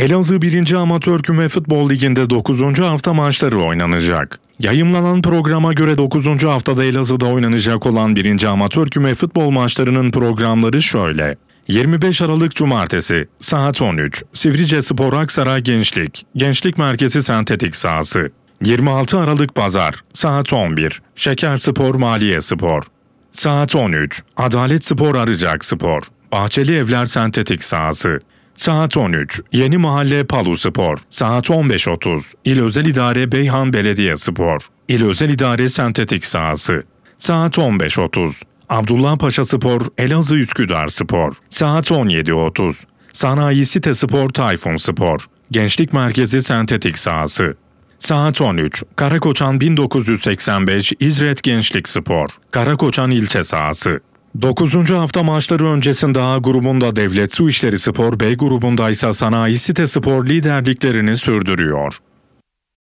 Elazığ 1. Amatör Küme Futbol Ligi'nde 9. hafta maçları oynanacak. Yayınlanan programa göre 9. haftada Elazığ'da oynanacak olan 1. Amatör Küme Futbol maçlarının programları şöyle. 25 Aralık Cumartesi saat 13 Sivrice Spor Aksaray Gençlik Gençlik Merkezi Sentetik Sahası 26 Aralık Pazar saat 11 Şeker Spor Maliye Spor saat 13 Adalet Spor Arıcak Spor Bahçeli Evler Sentetik Sahası Saat 13. Yeni Mahalle Palu Spor. Saat 15.30. İl Özel İdare Beyhan Belediye Spor. İl Özel İdare Sentetik Sahası. Saat 15.30. Abdullah Paşa Spor, Elazığ Üsküdar Spor. Saat 17.30. Sanayi Site Spor Tayfun Spor. Gençlik Merkezi Sentetik Sahası. Saat 13. Karakoçan 1985 İzret Gençlik Spor. Karakoçan İlçe Sahası. 9. hafta maçları öncesinde A grubunda Devlet Su İşleri Spor, B grubunda ise Sanayi Site Spor liderliklerini sürdürüyor.